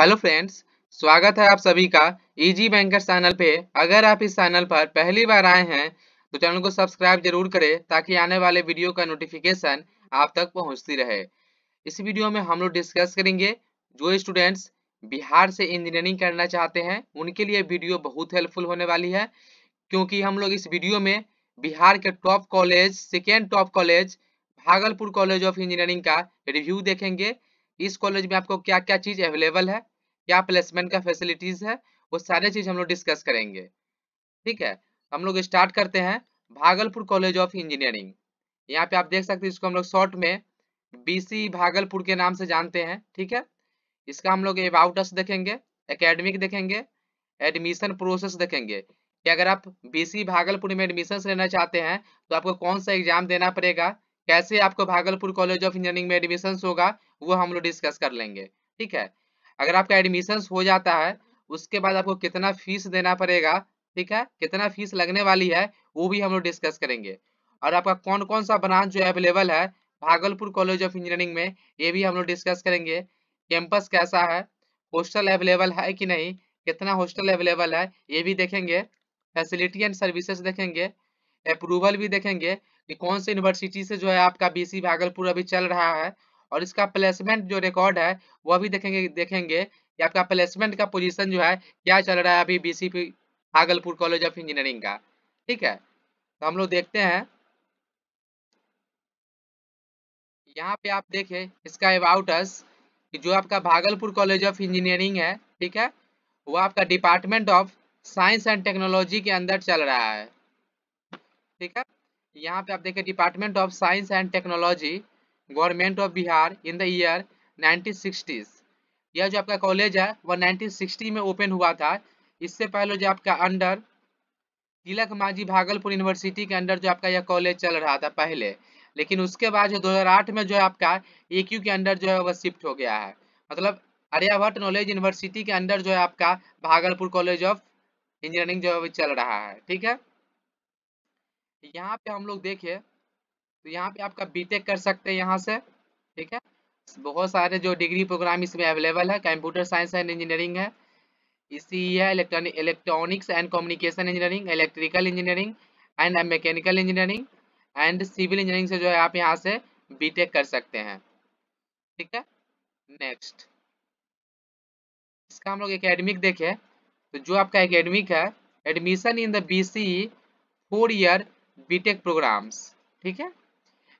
hello friends स्वागत है आप सभी का इजी e बैंकर चैनल पे अगर आप इस चैनल पर पहली बार आए हैं तो चैनल को सब्सक्राइब जरूर करें ताकि आने वाले वीडियो का नोटिफिकेशन आप तक पहुंचती रहे इस वीडियो में हम लोग डिस्कस करेंगे जो स्टूडेंट्स बिहार से इंजीनियरिंग करना चाहते हैं उनके लिए वीडियो बहुत हेल्पफुल होने वाली है क्योंकि हम लोग इस वीडियो में बिहार के top college second top college Bhagalpur college of engineering का रिव्यू देखेंगे इस कॉलेज में आपको क्या क्या चीज़ अवेलेबल है क्या प्लेसमेंट का फैसिलिटीज है वो सारे चीज हम लोग डिस्कस करेंगे ठीक है हम लोग स्टार्ट करते हैं भागलपुर कॉलेज ऑफ इंजीनियरिंग यहाँ पे आप देख सकते हैं इसको हम लोग शॉर्ट में बीसी भागलपुर के नाम से जानते हैं ठीक है इसका हम लोग एबाउटस देखेंगे एकेडमिक देखेंगे एडमिशन प्रोसेस देखेंगे कि अगर आप बीसी भागलपुर में एडमिशन लेना चाहते हैं तो आपको कौन सा एग्जाम देना पड़ेगा कैसे आपको भागलपुर कॉलेज ऑफ इंजीनियरिंग में एडमिशन होगा वो हम लोग डिस्कस कर लेंगे ठीक है अगर आपका एडमिशन हो जाता है उसके बाद आपको कितना फीस देना पड़ेगा ठीक है कितना फीस लगने वाली है वो भी हम लोग डिस्कस करेंगे और आपका कौन कौन सा ब्रांच जो अवेलेबल है भागलपुर कॉलेज ऑफ इंजीनियरिंग में ये भी हम लोग डिस्कस करेंगे कैंपस कैसा है हॉस्टल अवेलेबल है कि नहीं कितना हॉस्टल अवेलेबल है ये भी देखेंगे फैसिलिटी एंड सर्विसेज देखेंगे अप्रूवल भी देखेंगे कि कौन से यूनिवर्सिटी से जो है आपका बीसी भागलपुर अभी चल रहा है और इसका प्लेसमेंट जो रिकॉर्ड है वह भी देखेंगे देखेंगे कि आपका प्लेसमेंट का पोजीशन जो है क्या चल रहा है अभी BCE Bhagalpur college of engineering का ठीक है तो हम लोग देखते हैं यहाँ पे आप देखें इसका अबाउट अस कि जो आपका भागलपुर कॉलेज ऑफ इंजीनियरिंग है ठीक है वो आपका department of science and technology के अंदर चल रहा है ठीक है यहाँ पे आप देखिए department of science and technology government of Bihar in the year 1960s यह जो आपका कॉलेज है वह 1960 में ओपन हुआ था इससे पहले जो आपका अंडर तिलक माझी भागलपुर यूनिवर्सिटी के अंडर जो आपका यह कॉलेज चल रहा था पहले लेकिन उसके बाद जो 2008 में जो है आपका ए के अंडर जो है वह शिफ्ट हो गया है मतलब आर्याभट्ट नॉलेज यूनिवर्सिटी के अंडर जो है आपका भागलपुर कॉलेज ऑफ इंजीनियरिंग जो है चल रहा है ठीक है यहाँ पे हम लोग देखें तो यहाँ पे आपका बीटेक कर सकते हैं यहाँ से ठीक है बहुत सारे जो डिग्री प्रोग्राम इसमें अवेलेबल है कंप्यूटर साइंस एंड इंजीनियरिंग है इसी e e है electronic electronics and communication engineering electrical engineering and mechanical engineering and civil engineering से जो है आप यहाँ से बीटेक कर सकते हैं ठीक है नेक्स्ट इसका हम लोग एकेडमिक देखें तो जो आपका एकेडमिक है admission in the B C four year BTech programs ठीक है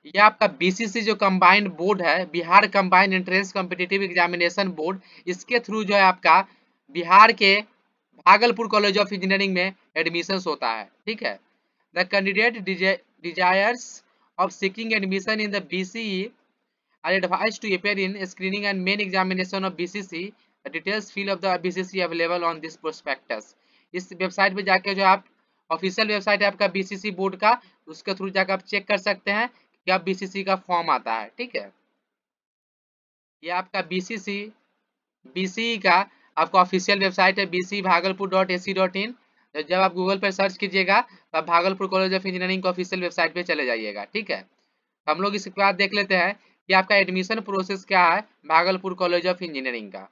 ये आपका बीसीसी जो कंबाइंड बोर्ड है Bihar combined entrance competitive examination board इसके थ्रू जो है आपका बिहार के भागलपुर कॉलेज ऑफ इंजीनियरिंग में एडमिशन होता है ठीक है the candidate desires of seeking admission in the B C E R advise to appear in screening and main examination of B C C details feel of the B C C available on this prospectus इस website पे जाके जो आप official website है आपका BCC board का उसके through जाकर आप चेक कर सकते हैं या बीसीसी का फॉर्म आता है ठीक है ये आपका बीसीसी बीसीई e का आपका ऑफिशियल वेबसाइट है BC e Bhagalpur dot A C dot in जब आप गूगल पर सर्च कीजिएगा तो आप भागलपुर कॉलेज ऑफ इंजीनियरिंग के ऑफिशियल वेबसाइट पे चले जाइएगा ठीक है हम लोग इसके बाद देख लेते हैं कि आपका एडमिशन प्रोसेस क्या है भागलपुर कॉलेज ऑफ इंजीनियरिंग का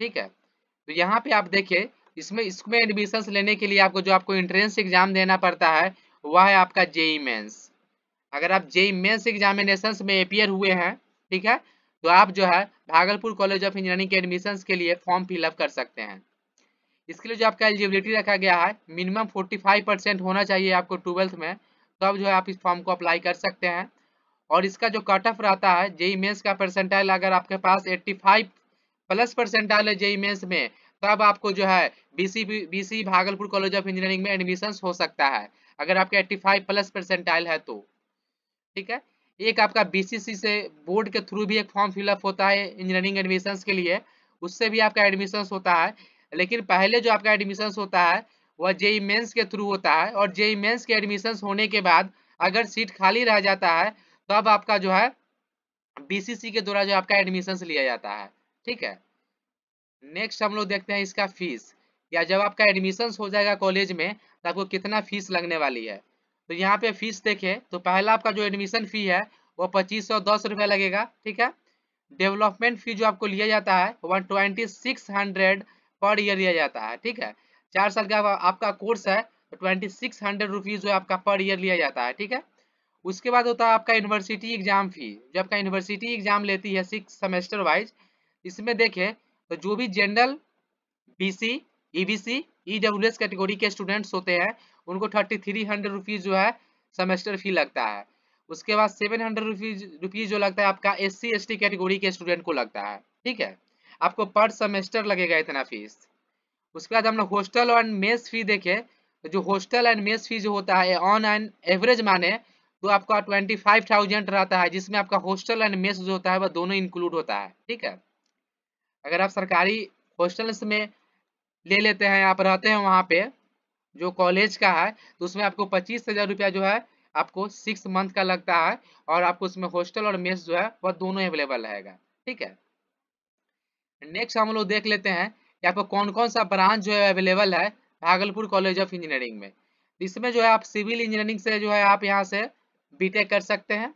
ठीक है तो यहाँ पे आप देखिए इसमें इसमें एडमिशन लेने के लिए आपको जो आपको एंट्रेंस एग्जाम देना पड़ता है वह है आपका जेई मेन्स e अगर आप जेई मेन्स एग्जामिनेशन में अपियर हुए हैं ठीक है तो आप जो है भागलपुर कॉलेज ऑफ इंजीनियरिंग के एडमिशन के लिए फॉर्म फिलअप कर सकते हैं इसके लिए जो आपका एलिजिबिलिटी रखा गया है मिनिमम 45 परसेंट होना चाहिए आपको ट्वेल्थ में तो आप जो है आप इस फॉर्म को अप्लाई कर सकते हैं और इसका जो कट ऑफ रहता है जेई मेन्स e e का परसेंटाइल अगर आपके पास 85 प्लस परसेंटाइल है जेई मेन्स e में तब आपको जो है BC BC Bhagalpur college of engineering में एडमिशन हो सकता है अगर आपका एट्टी प्लस परसेंटाइल है तो ठीक है एक आपका बीसीसी से बोर्ड के थ्रू भी एक फॉर्म फिलअप होता है इंजीनियरिंग एडमिशन के लिए उससे भी आपका एडमिशन होता है लेकिन पहले जो आपका एडमिशन होता है वह जेई मेन्स e के थ्रू होता है और जेई मेन्स e के एडमिशन होने के बाद अगर सीट खाली रह जाता है तब तो आपका जो है बीसीसी के द्वारा जो आपका एडमिशन लिया जाता है ठीक है नेक्स्ट हम लोग देखते हैं इसका फीस या जब आपका एडमिशन हो जाएगा कॉलेज में तो आपको कितना फीस लगने वाली है तो यहाँ पे फीस देखें तो पहला आपका जो एडमिशन फी है वो पच्चीस सौ दस रुपया लगेगा ठीक है डेवलपमेंट फी जो आपको लिया जाता है one twenty six hundred per year लिया जाता है ठीक है चार साल का आपका कोर्स है तो ट्वेंटी सिक्स हंड्रेड रुपीज़ जो आपका पर ईयर लिया जाता है ठीक है उसके बाद होता है आपका यूनिवर्सिटी एग्जाम फी जो आपका यूनिवर्सिटी एग्जाम लेती है सिक्स सेमेस्टर वाइज इसमें देखें तो जो भी general B EBC EWS category के स्टूडेंट्स होते हैं उनको थर्टी थ्री हंड्रेड रुपीज जो है सेमेस्टर फी लगता है उसके बाद सेवन हंड्रेड रुपीज रुपीज जो लगता है आपका S C S T category के स्टूडेंट को लगता है ठीक है आपको पर सेमेस्टर लगेगा इतना फीस उसके बाद हम लोग हॉस्टल एंड मेस फी देखें जो हॉस्टल एंड मेस फी जो होता है ऑन एंड एवरेज माने तो आपका ट्वेंटी फाइव थाउजेंड रहता है जिसमें आपका हॉस्टल एंड मेस जो होता है वह दोनों इंक्लूड होता है ठीक है अगर आप सरकारी हॉस्टल्स में ले लेते हैं आप रहते हैं वहाँ पे जो कॉलेज का है तो उसमें आपको पच्चीस हज़ार रुपया जो है आपको सिक्स मंथ का लगता है और आपको उसमें हॉस्टल और मेस जो है वह दोनों अवेलेबल रहेगा ठीक है नेक्स्ट हम लोग देख लेते हैं कि आपको कौन कौन सा ब्रांच जो है अवेलेबल है भागलपुर कॉलेज ऑफ इंजीनियरिंग में इसमें जो है आप सिविल इंजीनियरिंग से जो है आप यहाँ से बीटेक कर सकते हैं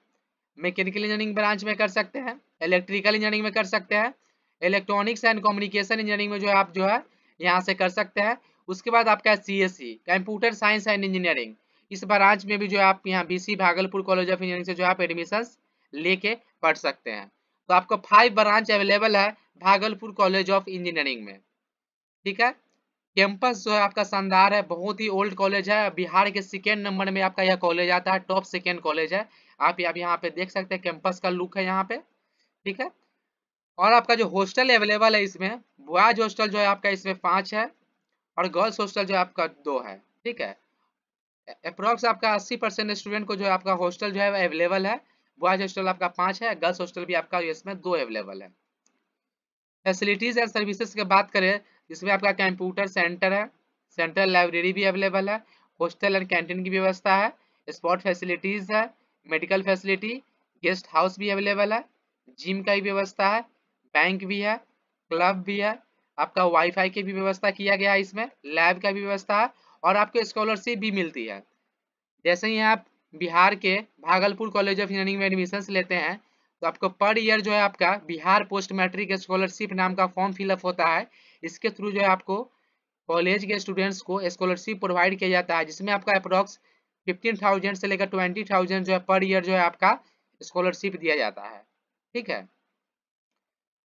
मैकेनिकल इंजीनियरिंग ब्रांच में कर सकते हैं इलेक्ट्रिकल इंजीनियरिंग में कर सकते हैं इलेक्ट्रॉनिक्स एंड कम्युनिकेशन इंजीनियरिंग में जो है आप जो है यहाँ से कर सकते हैं उसके बाद आपका C S C computer science and engineering इस ब्रांच में भी जो है आप यहाँ BC Bhagalpur college of engineering से जो आप एडमिशन लेके पढ़ सकते हैं तो आपको फाइव ब्रांच अवेलेबल है भागलपुर कॉलेज ऑफ इंजीनियरिंग में ठीक है कैंपस जो है आपका शानदार है बहुत ही ओल्ड कॉलेज है बिहार के सेकेंड नंबर में आपका यह कॉलेज आता है टॉप सेकेंड कॉलेज है आप आप यहाँ पे देख सकते हैं कैंपस का लुक है यहाँ पे ठीक है और आपका जो हॉस्टल अवेलेबल है इसमें बॉयज हॉस्टल जो है आपका इसमें पांच है और गर्ल्स हॉस्टल जो आपका दो है ठीक है अप्रोक्स आपका 80 परसेंट स्टूडेंट को जो आपका हॉस्टल जो है अवेलेबल है बॉयज हॉस्टल आपका पांच है गर्ल्स हॉस्टल भी आपका इसमें दो अवेलेबल है फैसिलिटीज एंड सर्विसेज की बात करें जिसमें आपका कंप्यूटर सेंटर है सेंट्रल लाइब्रेरी भी अवेलेबल है हॉस्टल एंड कैंटीन की व्यवस्था है स्पॉट फैसिलिटीज है मेडिकल फैसिलिटी गेस्ट हाउस भी अवेलेबल है जिम का भी व्यवस्था है बैंक भी है क्लब भी है आपका वाईफाई की भी व्यवस्था किया गया है इसमें लैब का भी व्यवस्था है और आपको स्कॉलरशिप भी मिलती है जैसे ही आप बिहार के भागलपुर कॉलेज ऑफ इंजीनियरिंग में एडमिशन लेते हैं तो आपको पर ईयर जो है आपका बिहार पोस्ट मैट्रिक स्कॉलरशिप नाम का फॉर्म फिलअप होता है इसके थ्रू जो है आपको कॉलेज के स्टूडेंट्स को स्कॉलरशिप प्रोवाइड किया जाता है जिसमें आपका अप्रॉक्स फिफ्टीन थाउजेंड से लेकर ट्वेंटी थाउजेंड जो है पर ईयर जो है आपका स्कॉलरशिप दिया जाता है ठीक है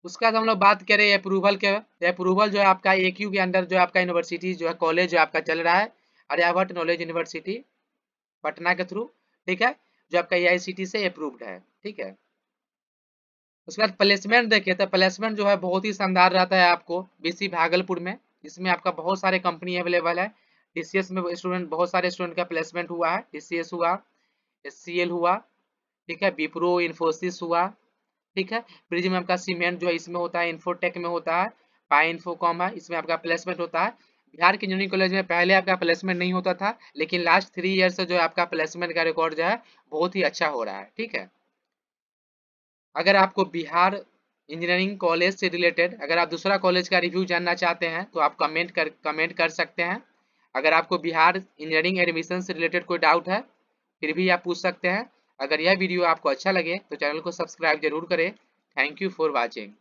उसके बाद हम लोग बात करें अप्रूवल के अप्रूवल जो है आपका ए के अंदर जो आपका यूनिवर्सिटी जो है कॉलेज जो आपका चल रहा है आर्याभट्ट नॉलेज यूनिवर्सिटी पटना के थ्रू ठीक है जो आपका ए से अप्रूव्ड है ठीक है उसके बाद प्लेसमेंट देखिए तो प्लेसमेंट जो है बहुत ही शानदार रहता है आपको बीसी भागलपुर में इसमें आपका बहुत सारे कंपनी अवेलेबल है टीसीएस में स्टूडेंट बहुत सारे स्टूडेंट का प्लेसमेंट हुआ है टीसीएस हुआ एस हुआ ठीक है विप्रो इन्फोसिस हुआ ठीक है ब्रिज में आपका सीमेंट जो है इसमें होता है इन्फोटेक में होता है पाई इन्फोकॉम है इसमें आपका प्लेसमेंट होता है बिहार के इंजीनियरिंग कॉलेज में पहले आपका प्लेसमेंट नहीं होता था लेकिन लास्ट थ्री ईयर से जो है आपका प्लेसमेंट का रिकॉर्ड जो है बहुत ही अच्छा हो रहा है ठीक है अगर आपको बिहार इंजीनियरिंग कॉलेज से रिलेटेड अगर आप दूसरा कॉलेज का रिव्यू जानना चाहते हैं तो आप कमेंट कर कमेंट कर सकते हैं अगर आपको बिहार इंजीनियरिंग एडमिशन से रिलेटेड कोई डाउट है फिर भी आप पूछ सकते हैं अगर यह वीडियो आपको अच्छा लगे तो चैनल को सब्सक्राइब जरूर करें थैंक यू फॉर वॉचिंग